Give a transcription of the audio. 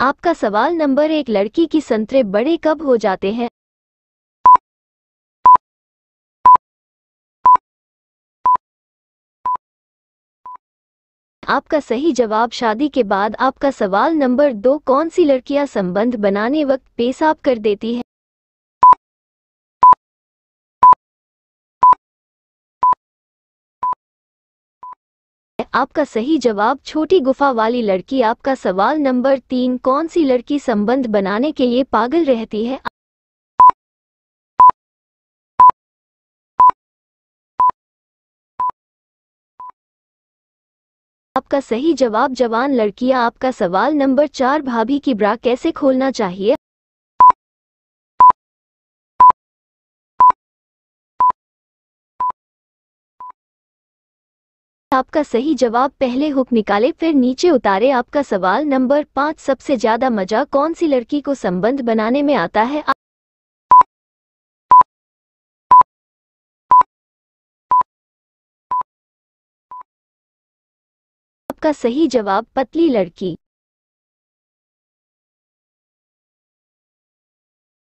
आपका सवाल नंबर एक लड़की की संतरे बड़े कब हो जाते हैं आपका सही जवाब शादी के बाद आपका सवाल नंबर दो कौन सी लड़कियां संबंध बनाने वक्त पेशाब कर देती है आपका सही जवाब छोटी गुफा वाली लड़की आपका सवाल नंबर तीन कौन सी लड़की संबंध बनाने के लिए पागल रहती है आपका सही जवाब जवान लड़कियां आपका सवाल नंबर चार भाभी की ब्रा कैसे खोलना चाहिए आपका सही जवाब पहले हुक निकाले फिर नीचे उतारे आपका सवाल नंबर पाँच सबसे ज्यादा मजा कौन सी लड़की को संबंध बनाने में आता है आपका सही जवाब पतली लड़की